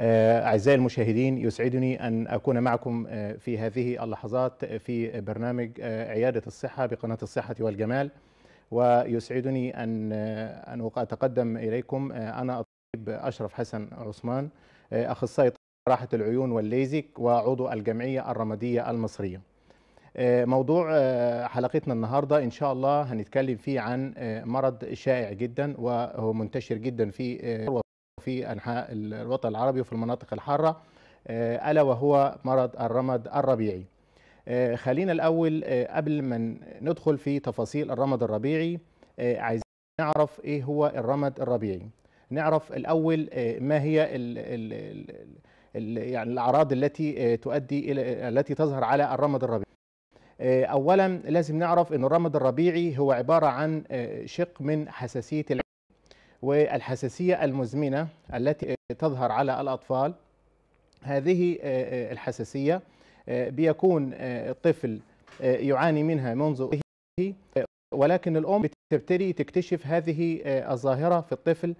آه، أعزائي المشاهدين يسعدني أن أكون معكم آه، في هذه اللحظات آه، في برنامج عيادة الصحة بقناة الصحة والجمال ويسعدني أن أن أتقدم إليكم أنا الطبيب أشرف حسن عثمان أخصائي راحة العيون والليزك وعضو الجمعية الرمادية المصرية موضوع حلقتنا النهاردة إن شاء الله هنتكلم فيه عن مرض شائع جدا وهو منتشر جدا في في أنحاء الوطن العربي وفي المناطق الحارة آه، ألا وهو مرض الرمد الربيعي آه، خلينا الأول آه، قبل ما ندخل في تفاصيل الرمد الربيعي عايزين نعرف إيه هو الرمد الربيعي نعرف الأول ما هي الـ الـ الـ يعني الأعراض التي تؤدي إلى التي تظهر على الرمد الربيعي اولا لازم نعرف ان الرمد الربيعي هو عباره عن شق من حساسيه والحساسية المزمنة التي تظهر على الأطفال هذه آه، آه، الحساسية آه، بيكون الطفل يعاني منها منذ ولكن الأم بتبتدي تكتشف هذه الظاهرة في الطفل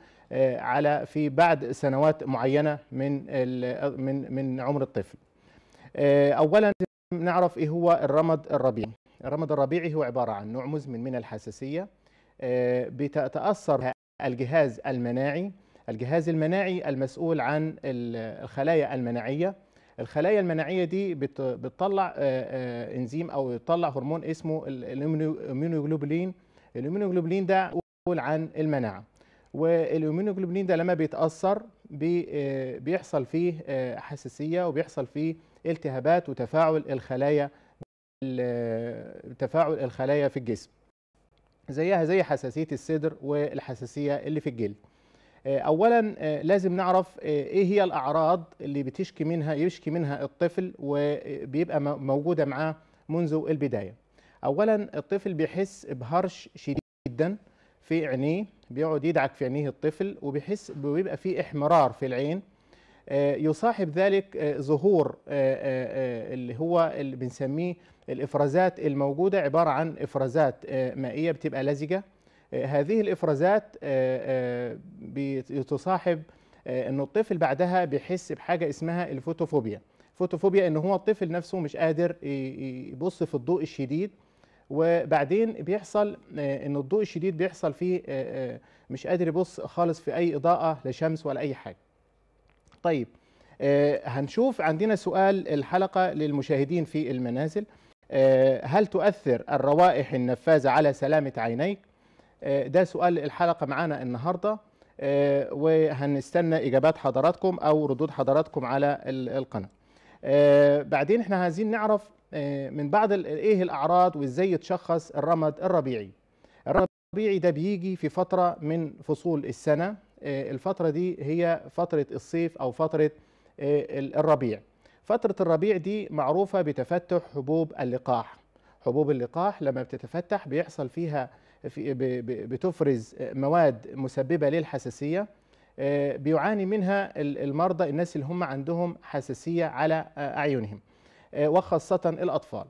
على في بعد سنوات معينة من من من عمر الطفل. أولا نعرف إيه هو الرمد الربيعي. الرمد الربيعي هو عبارة عن نوع مزمن من الحساسية بتتأثر الجهاز المناعي الجهاز المناعي المسؤول عن الخلايا المناعية الخلايا المناعية دي بتطلع آه، آه، انزيم او بتطلع هرمون اسمه الاميونوجلوبولين الاميونوجلوبولين ده مسؤول عن المناعة والاميونوجلوبولين ده لما بيتأثر آه، بيحصل فيه حساسية وبيحصل فيه التهابات وتفاعل الخلايا تفاعل الخلايا في الجسم زيها زي حساسيه الصدر والحساسيه اللي في الجلد آه، اولا آه، لازم نعرف آه، ايه هي الاعراض اللي بتشكي منها يشكي منها الطفل وبيبقى موجوده معاه منذ البدايه اولا الطفل بيحس بهرش شديد جدا في عينيه بيقعد يدعك في عينيه الطفل وبيحس بيبقى فيه احمرار في العين آه، يصاحب ذلك آه، ظهور آه، اللي هو اللي بنسميه الافرازات الموجوده عباره عن افرازات مائيه بتبقى لزجه هذه الافرازات بتصاحب ان الطفل بعدها بيحس بحاجه اسمها الفوتوفوبيا فوتوفوبيا ان هو الطفل نفسه مش قادر يبص في الضوء الشديد وبعدين بيحصل ان الضوء الشديد بيحصل فيه مش قادر يبص خالص في اي اضاءه لا شمس ولا اي حاجه طيب آه، هنشوف عندنا سؤال الحلقة للمشاهدين في المنازل آه، هل تؤثر الروائح النفاذة على سلامة عينيك؟ آه، ده سؤال الحلقة معانا النهاردة وهنستنى إجابات حضراتكم أو ردود حضراتكم على القناة بعدين احنا عايزين نعرف من بعض ايه الاعراض وازاي يتشخص الرمد الربيعي الرمد الربيعي ده بيجي في فتره من فصول السنه آه، الفترة دي هي فترة الصيف أو فترة آه، الربيع فترة الربيع دي معروفة بتفتح حبوب اللقاح حبوب اللقاح لما بتتفتح بيحصل فيها في بتفرز مواد مسببة للحساسية آه، بيعاني منها المرضى الناس اللي هم عندهم حساسية على أعينهم وخاصة الأطفال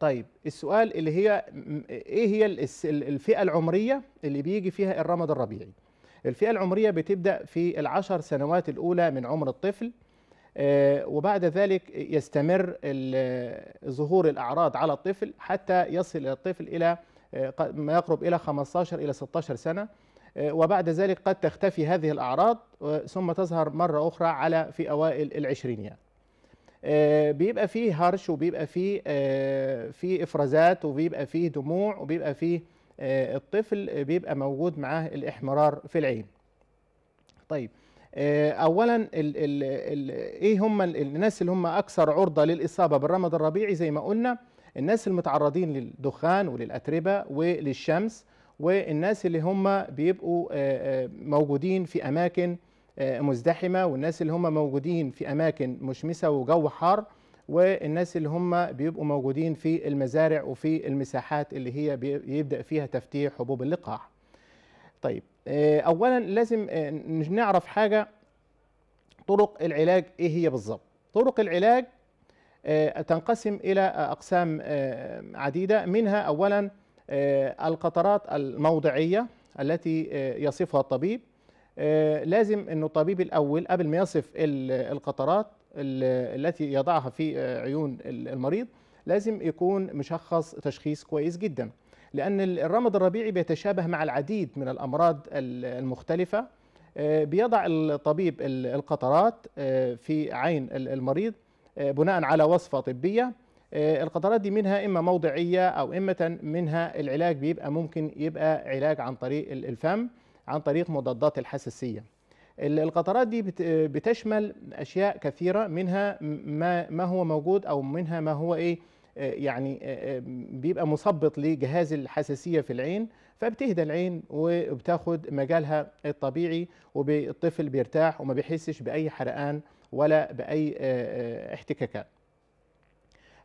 طيب السؤال اللي هي إيه هي الفئة العمرية اللي بيجي فيها الرمض الربيعي الفئة العمرية بتبدأ في العشر سنوات الأولى من عمر الطفل آه، وبعد ذلك يستمر ظهور الأعراض على الطفل حتى يصل الطفل إلى آه، ما يقرب إلى 15 إلى 16 سنة آه، وبعد ذلك قد تختفي هذه الأعراض ثم تظهر مرة أخرى على في أوائل العشرينيات بيبقى فيه هرش وبيبقى فيه في افرازات وبيبقى فيه دموع وبيبقى فيه آه، الطفل بيبقى موجود معاه الاحمرار في العين طيب آه، اولا الـ الـ الـ ايه هم الناس اللي هم اكثر عرضه للاصابه بالرمد الربيعي زي ما قلنا الناس المتعرضين للدخان وللاتربه وللشمس والناس اللي هم بيبقوا آه، موجودين في اماكن مزدحمه والناس اللي هم موجودين في اماكن مشمسه وجو حار والناس اللي هم بيبقوا موجودين في المزارع وفي المساحات اللي هي بيبدا فيها تفتيح حبوب اللقاح. طيب آه، اولا لازم آه، نعرف حاجه طرق العلاج ايه هي بالظبط. طرق العلاج آه، تنقسم الى اقسام عديده منها اولا القطرات الموضعيه التي يصفها الطبيب لازم انه الطبيب الاول قبل ما يصف القطرات التي يضعها في آه، عيون المريض لازم يكون مشخص تشخيص كويس جدا لأن الرمد الربيعي بيتشابه مع العديد من الأمراض المختلفة آه، بيضع الطبيب القطرات آه، في عين المريض بناء على وصفة طبية القطرات دي منها إما موضعية أو إما منها العلاج بيبقى ممكن يبقى علاج عن طريق الفم عن طريق مضادات الحساسية القطرات دي بتشمل اشياء كثيره منها ما ما هو موجود او منها ما هو ايه آه، يعني آه، آه، بيبقى مثبط لجهاز الحساسيه في العين فبتهدى العين وبتاخد مجالها الطبيعي والطفل بيرتاح وما بيحسش باي حرقان ولا باي احتكاكات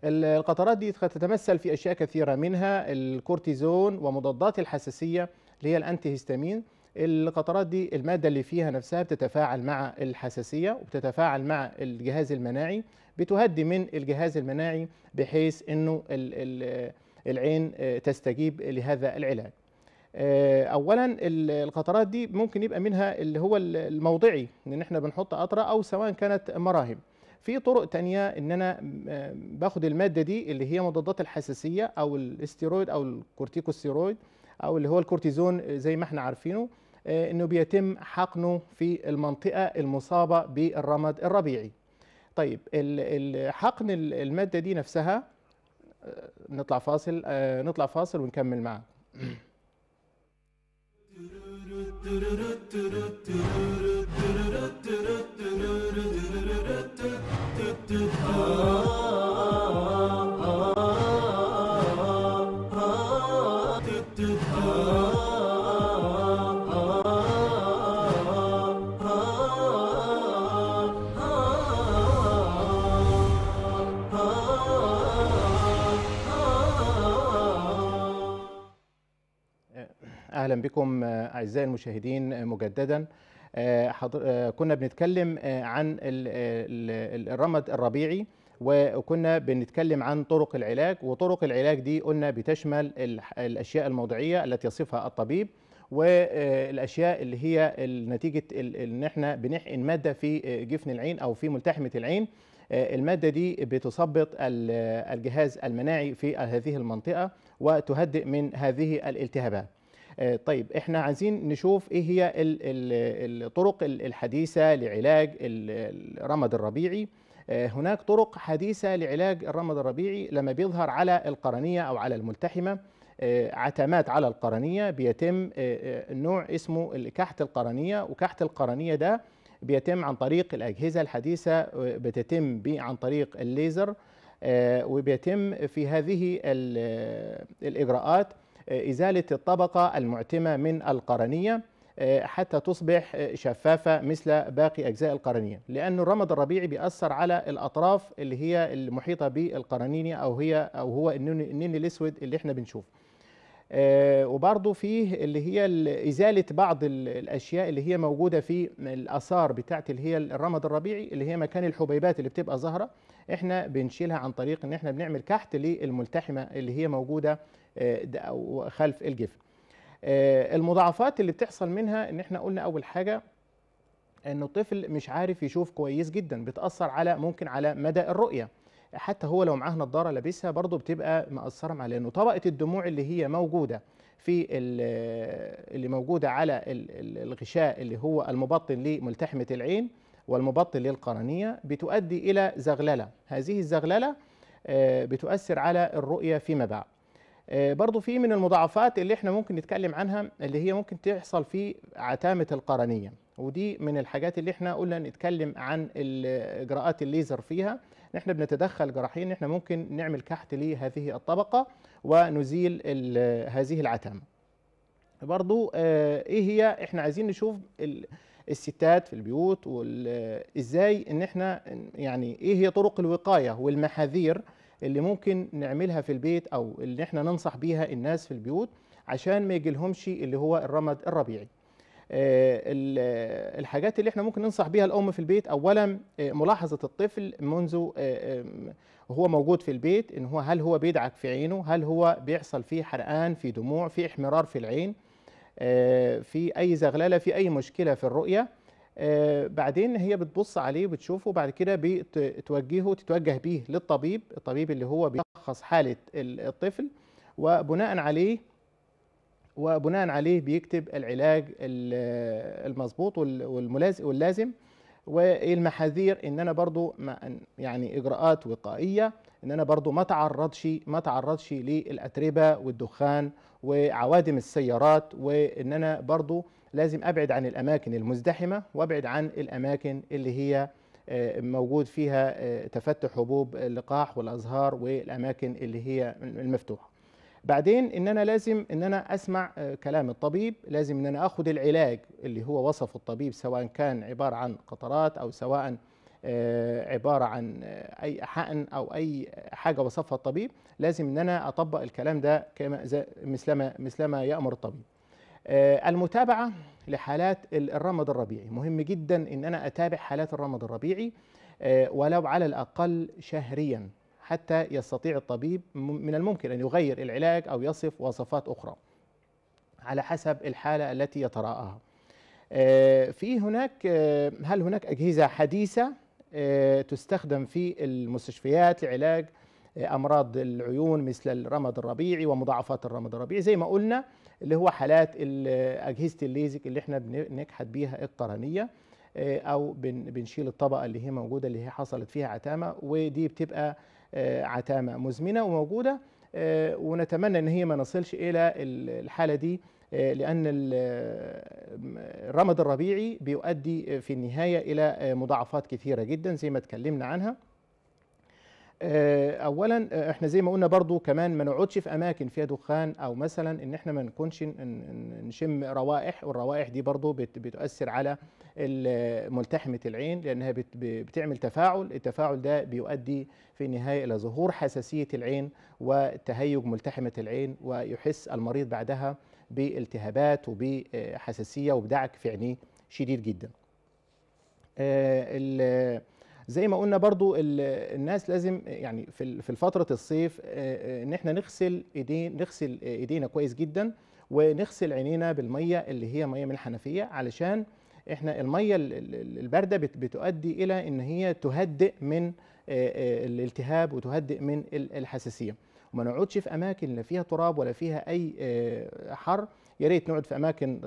القطرات دي تتمثل في اشياء كثيره منها الكورتيزون ومضادات الحساسيه اللي هي الانتي هيستامين القطرات دي المادة اللي فيها نفسها بتتفاعل مع الحساسية وبتتفاعل مع الجهاز المناعي بتهدي من الجهاز المناعي بحيث انه العين آه، تستجيب لهذا العلاج آه، اولا القطرات دي ممكن يبقى منها اللي هو الموضعي ان احنا بنحط قطره او سواء كانت مراهم في طرق تانية ان انا آه، باخد الماده دي اللي هي مضادات الحساسيه او الاستيرويد او الكورتيكوستيرويد او اللي هو الكورتيزون زي ما احنا عارفينه آه، انه بيتم حقنه في المنطقه المصابه بالرمد الربيعي طيب حقن الماده دي نفسها آه، نطلع فاصل آه، نطلع فاصل ونكمل معاه بكم آه، اعزائي المشاهدين آه، مجددا آه، كنا بنتكلم عن الرمد الربيعي وكنا بنتكلم عن طرق العلاج وطرق العلاج دي قلنا بتشمل الاشياء الموضعيه التي يصفها الطبيب والاشياء اللي هي نتيجه ان احنا بنحقن ماده في جفن العين او في ملتحمه العين المادة دي بتثبط الجهاز المناعي في هذه المنطقة وتهدئ من هذه الالتهابات آه، طيب احنا عايزين نشوف ايه هي الطرق الحديثه لعلاج الرمد الربيعي آه، هناك طرق حديثه لعلاج الرمد الربيعي لما بيظهر على القرنيه او على الملتحمه آه، عتمات على القرنيه بيتم نوع اسمه كحت القرنيه وكحت القرنيه ده بيتم عن طريق الاجهزه الحديثه بتتم عن طريق الليزر وبيتم في هذه الاجراءات آه، إزالة الطبقة المعتمة من القرنية آه، حتى تصبح آه، شفافة مثل باقي أجزاء القرنية لأن الرمد الربيعي بيأثر على الأطراف اللي هي المحيطة بالقرنية أو هي أو هو النني الأسود اللي احنا بنشوفه آه، وبرضه فيه اللي هي إزالة بعض الأشياء اللي هي موجودة في الآثار بتاعت اللي هي الرمد الربيعي اللي هي مكان الحبيبات اللي بتبقى ظاهرة احنا بنشيلها عن طريق ان احنا بنعمل كحت للملتحمة اللي هي موجودة آه، خلف الجفن آه، المضاعفات اللي بتحصل منها ان احنا قلنا أول حاجة ان الطفل مش عارف يشوف كويس جدا بتأثر على ممكن على مدى الرؤية حتى هو لو معاه نظاره لابسها برضه بتبقى مأثره معاه لانه طبقه الدموع اللي هي موجوده في آه، اللي موجوده على الغشاء اللي هو المبطن لملتحمه العين والمبطن للقرنيه بتؤدي الى زغلله هذه الزغلله آه، بتؤثر على الرؤيه فيما بعد آه، برضه في من المضاعفات اللي احنا ممكن نتكلم عنها اللي هي ممكن تحصل في عتامه القرنيه ودي من الحاجات اللي احنا قلنا نتكلم عن اجراءات الليزر فيها نحن احنا بنتدخل جراحيا ان احنا ممكن نعمل كحت لهذه الطبقه ونزيل هذه العتمه برضو آه، ايه هي احنا عايزين نشوف الستات في البيوت ازاي ان احنا يعني ايه هي طرق الوقايه والمحاذير اللي ممكن نعملها في البيت او اللي احنا ننصح بيها الناس في البيوت عشان ما يجيلهمش اللي هو الرمد الربيعي آه، آه، الحاجات اللي احنا ممكن ننصح بيها الام في البيت اولا آه، ملاحظه الطفل منذ هو موجود في البيت ان هو هل هو بيدعك في عينه هل هو بيحصل فيه حرقان في دموع في احمرار في العين في اي زغلله في اي مشكله في الرؤيه بعدين هي بتبص عليه وبتشوفه بعد كده بتوجهه تتوجه بيه للطبيب الطبيب اللي هو بيشخص حاله الطفل وبناء عليه وبناء عليه بيكتب العلاج المظبوط واللازم والمحاذير ان انا برضو يعني اجراءات وقائيه ان انا برضو ما تعرضش ما تعرضش للاتربه والدخان وعوادم السيارات وان انا برضو لازم ابعد عن الاماكن المزدحمه وابعد عن الاماكن اللي هي آه، موجود فيها آه، تفتح حبوب اللقاح والازهار والاماكن اللي هي المفتوحه بعدين ان انا لازم ان انا اسمع آه، كلام الطبيب لازم ان انا اخد العلاج اللي هو وصفه الطبيب سواء كان عباره عن قطرات او سواء آه، عباره عن آه، اي حقن او اي حاجه وصفها الطبيب لازم ان انا اطبق الكلام ده كما مثلما مثلما يامر الطبيب المتابعه لحالات الرمض الربيعي مهم جدا ان انا اتابع حالات الرمض الربيعي ولو على الاقل شهريا حتى يستطيع الطبيب من الممكن أن يغير العلاج أو يصف وصفات أخرى على حسب الحالة التي يتراءاها آه، في هناك آه، هل هناك أجهزة حديثة آه، تستخدم في المستشفيات لعلاج امراض العيون مثل الرمد الربيعي ومضاعفات الرمد الربيعي زي ما قلنا اللي هو حالات اجهزه الليزك اللي احنا بنكحت بيها القرنيه او بنشيل الطبقه اللي هي موجوده اللي هي حصلت فيها عتامه ودي بتبقى آه، عتامه مزمنه وموجوده آه، ونتمنى ان هي ما نصلش الى الحاله دي آه، لان الرمد الربيعي بيؤدي في النهايه الى مضاعفات كثيره جدا زي ما اتكلمنا عنها آه، اولا آه، احنا زي ما قلنا برضو كمان ما نقعدش في اماكن فيها دخان او مثلا ان احنا ما نكونش نشم روائح والروائح دي برضو بتؤثر على ملتحمه العين لانها بتعمل تفاعل التفاعل ده بيؤدي في النهايه الى ظهور حساسيه العين وتهيج ملتحمه العين ويحس المريض بعدها بالتهابات وبحساسيه وبدعك في عينيه شديد جدا آه، زي ما قلنا برضو الناس لازم يعني في في فتره الصيف آه، آه، ان احنا نغسل ايدين نغسل ايدينا كويس جدا ونغسل عينينا بالميه اللي هي ميه من الحنفيه علشان احنا الميه البارده بتؤدي الى ان هي تهدئ من آه، الالتهاب وتهدئ من الحساسيه وما نقعدش في اماكن لا فيها تراب ولا فيها اي حر يا ريت نقعد في اماكن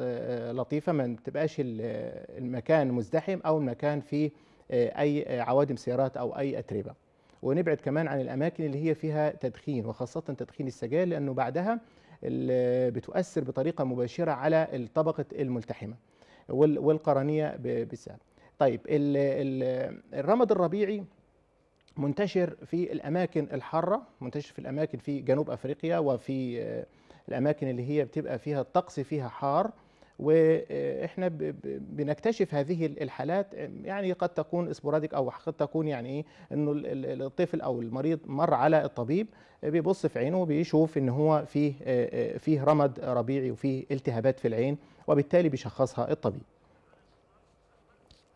لطيفه ما تبقاش المكان مزدحم او المكان فيه آه، اي آه، عوادم سيارات او اي اتربه ونبعد كمان عن الاماكن اللي هي فيها تدخين وخاصه تدخين السجاير لانه بعدها بتؤثر بطريقه مباشره على الطبقه الملتحمه والقرنيه بالسبب طيب الرمد الربيعي منتشر في الاماكن الحاره منتشر في الاماكن في جنوب افريقيا وفي آه، الاماكن اللي هي بتبقى فيها الطقس فيها حار واحنا بنكتشف هذه الحالات يعني قد تكون اسبوراديك او قد تكون يعني ايه انه الطفل او المريض مر على الطبيب بيبص في عينه بيشوف ان هو فيه آه، آه، فيه رمد ربيعي وفيه التهابات في العين وبالتالي بيشخصها الطبيب.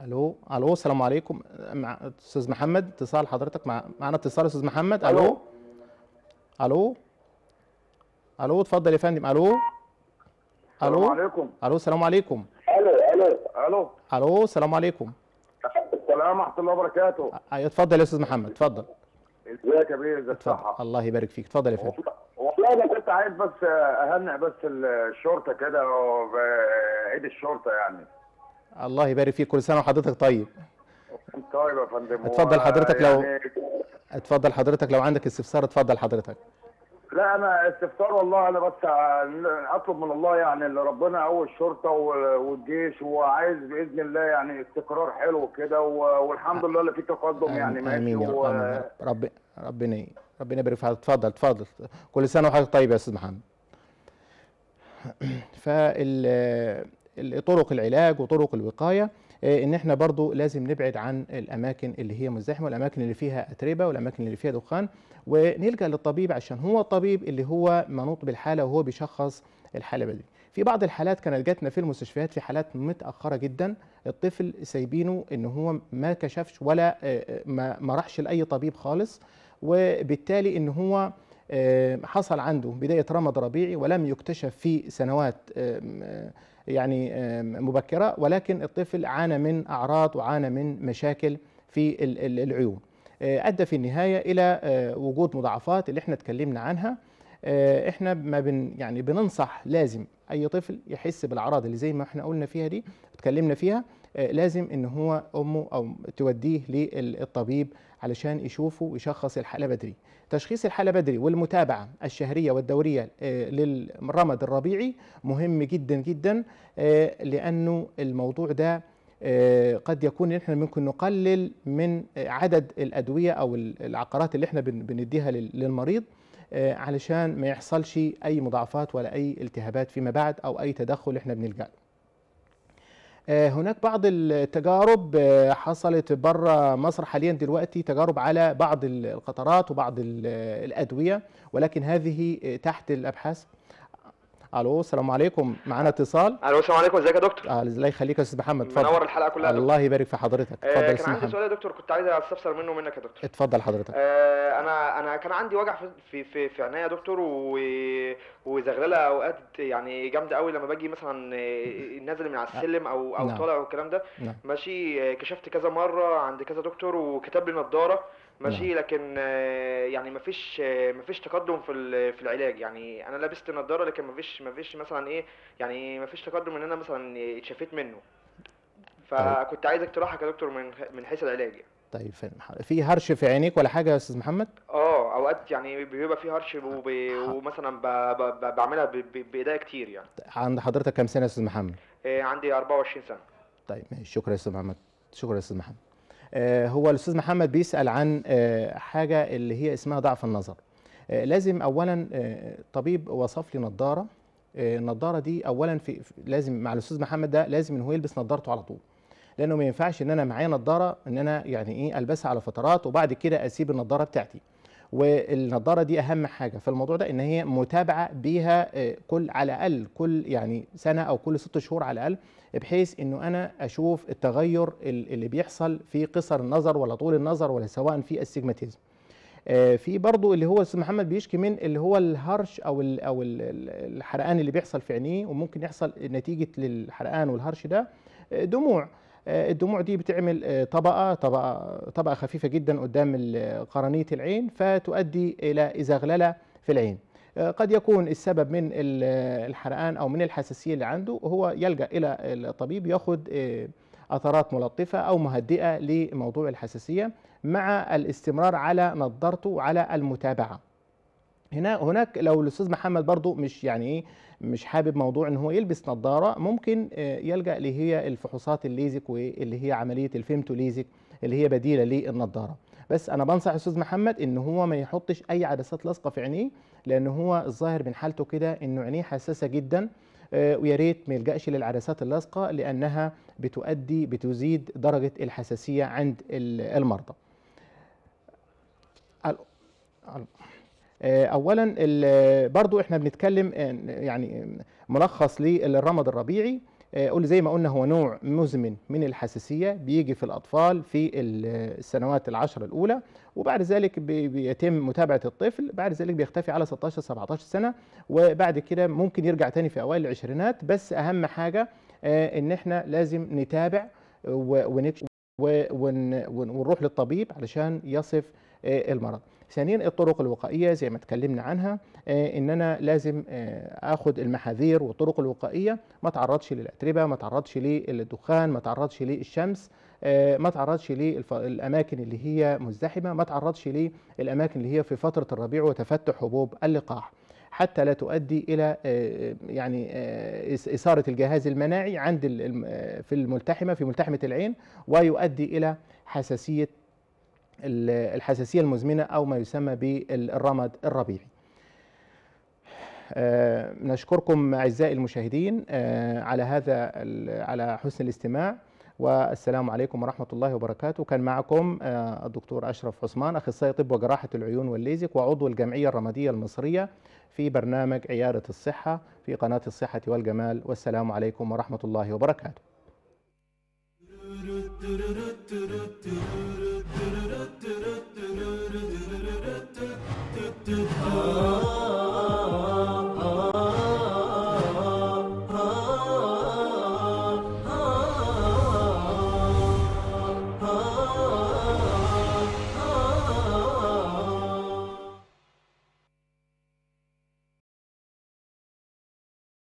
الو الو السلام عليكم مع استاذ محمد اتصال حضرتك مع معنا اتصال استاذ محمد الو الو الو اتفضل يا فندم الو الو عليكم الو السلام عليكم الو الو الو الو السلام عليكم السلام ورحمه الله وبركاته ايوه اتفضل يا استاذ محمد اتفضل ازيك يا بيه ازيك صحه الله يبارك فيك اتفضل يا فندم والله انا كنت عايز بس اهنئ بس الشرطه كده عيد الشرطه يعني الله يبارك فيك كل سنه وحضرتك طيب طيب يا فندم اتفضل حضرتك لو يعني اتفضل حضرتك لو عندك استفسار اتفضل حضرتك لا انا استفسار والله انا بس اطلب من الله يعني اللي ربنا قوي الشرطه والجيش وعايز باذن الله يعني استقرار حلو كده والحمد لله اللي فيه تقدم يعني ماشي امين يا و... رب ربنا ربنا يبارك في اتفضل اتفضل كل سنه وحضرتك طيب يا استاذ محمد فال طرق العلاج وطرق الوقايه آه، ان احنا برضو لازم نبعد عن الاماكن اللي هي مزدحمه والاماكن اللي فيها اتربه والاماكن اللي فيها دخان ونلجا للطبيب عشان هو الطبيب اللي هو منوط بالحاله وهو بيشخص الحاله بدري في بعض الحالات كانت جاتنا في المستشفيات في حالات متاخره جدا الطفل سايبينه ان هو ما كشفش ولا آه، آه، ما راحش لاي طبيب خالص وبالتالي ان هو آه، حصل عنده بداية رمض ربيعي ولم يكتشف في سنوات آه، يعني آه، مبكرة ولكن الطفل عانى من أعراض وعانى من مشاكل في العيون أدى في النهاية إلى وجود مضاعفات اللي احنا اتكلمنا عنها آه، احنا ما بن يعني بننصح لازم اي طفل يحس بالاعراض اللي زي ما احنا قلنا فيها دي اتكلمنا فيها آه، لازم ان هو امه او توديه للطبيب علشان يشوفه ويشخص الحاله بدري تشخيص الحاله بدري والمتابعه الشهريه والدوريه آه، للرمد الربيعي مهم جدا جدا لانه الموضوع ده قد يكون احنا ممكن نقلل من عدد الادويه او العقارات اللي احنا بنديها للمريض آه، علشان ما يحصلش اي مضاعفات ولا اي التهابات فيما بعد او اي تدخل احنا بنلجا له آه، هناك بعض التجارب آه، حصلت بره مصر حاليا دلوقتي تجارب على بعض القطرات وبعض الادويه ولكن هذه تحت الابحاث الو السلام عليكم معانا اتصال الو السلام عليكم ازيك يا دكتور الله يخليك يا استاذ محمد اتفضل منور الحلقه كلها دكتور. الله يبارك في حضرتك آه، اتفضل آه كان عندي سؤال يا دكتور كنت عايز استفسر منه منك يا دكتور اتفضل حضرتك آه انا انا كان عندي وجع في في في عينيا يا دكتور وزغلله اوقات يعني جامده قوي لما باجي مثلا آه، نازل من على آه، السلم او او نعم. طالع والكلام ده نعم. ماشي كشفت كذا مره عند كذا دكتور وكتب لي نظاره ماشي نعم. لكن آه، يعني ما فيش ما فيش تقدم في في العلاج يعني انا لابست نظاره لكن ما فيش ما فيش مثلا ايه يعني ما فيش تقدم ان انا مثلا اتشفيت منه طيب. فكنت عايز اقتراحك يا دكتور من من حيث العلاج طيب في هرش في عينيك ولا حاجه يا استاذ محمد اه اوقات يعني بيبقى في هرش وبي... ومثلا ب... ب... بعملها ب... بايديا كتير يعني عند حضرتك كام سنه يا استاذ محمد آه، عندي 24 سنه طيب ماشي شكرا يا استاذ محمد شكرا يا استاذ محمد آه، هو الاستاذ محمد بيسال عن آه، حاجه اللي هي اسمها ضعف النظر آه، لازم اولا طبيب وصف لي نظاره النظاره دي اولا في لازم مع الاستاذ محمد ده لازم ان هو يلبس نظارته على طول لانه ما ينفعش ان انا معايا نظاره ان انا يعني ايه البسها على فترات وبعد كده اسيب النظاره بتاعتي والنضاره دي اهم حاجه في الموضوع ده ان هي متابعه بيها آه، كل على الاقل كل يعني سنه او كل ست شهور على الاقل بحيث انه انا اشوف التغير اللي بيحصل في قصر النظر ولا طول النظر ولا سواء في السيجماتيزم آه، في برضه اللي هو الاستاذ محمد بيشكي من اللي هو الهرش او او الحرقان اللي بيحصل في عينيه وممكن يحصل نتيجه للحرقان والهرش ده آه، دموع آه، الدموع دي بتعمل آه، طبقه طبقه طبقه خفيفه جدا قدام قرنيه العين فتؤدي الى ازغلله في العين آه، قد يكون السبب من الحرقان او من الحساسيه اللي عنده هو يلجا الى الطبيب يأخذ اثارات ملطفه او مهدئه لموضوع الحساسيه مع الاستمرار على نظارته وعلى المتابعه هنا هناك لو الاستاذ محمد برضو مش يعني ايه مش حابب موضوع ان هو يلبس نظاره ممكن آه، يلجا اللي هي الفحوصات الليزك واللي هي عمليه الفيمتو ليزك اللي هي بديله للنظاره بس انا بنصح الاستاذ محمد ان هو ما يحطش اي عدسات لاصقه في عينيه لان هو الظاهر من حالته كده انه عينيه حساسه جدا آه، ويا ريت ما يلجاش للعدسات اللاصقه لانها بتؤدي بتزيد درجه الحساسيه عند المرضى آه، اولا برضو احنا بنتكلم آه، يعني ملخص للرمض الربيعي آه، قول زي ما قلنا هو نوع مزمن من الحساسية بيجي في الأطفال في السنوات العشر الأولى وبعد ذلك بيتم متابعة الطفل بعد ذلك بيختفي على 16 17 سنة وبعد كده ممكن يرجع تاني في أوائل العشرينات بس أهم حاجة إن احنا لازم نتابع ونكشف ونروح للطبيب علشان يصف آه، المرض ثانيا الطرق الوقائيه زي ما اتكلمنا عنها آه، ان انا لازم آه، اخد المحاذير والطرق الوقائيه ما اتعرضش للاتربه ما اتعرضش للدخان ما اتعرضش للشمس ما اتعرضش للاماكن اللي هي مزدحمه ما اتعرضش للاماكن اللي هي في فتره الربيع وتفتح حبوب اللقاح حتى لا تؤدي الى يعني اثاره الجهاز المناعي عند في الملتحمه في ملتحمه العين ويؤدي الى حساسيه الحساسية المزمنة أو ما يسمى بالرمد الربيعي آه، نشكركم أعزائي المشاهدين آه، على هذا على حسن الاستماع والسلام عليكم ورحمة الله وبركاته كان معكم آه، الدكتور أشرف عثمان أخصائي طب وجراحة العيون والليزك وعضو الجمعية الرماديه المصرية في برنامج عيادة الصحة في قناة الصحة والجمال والسلام عليكم ورحمة الله وبركاته Oh.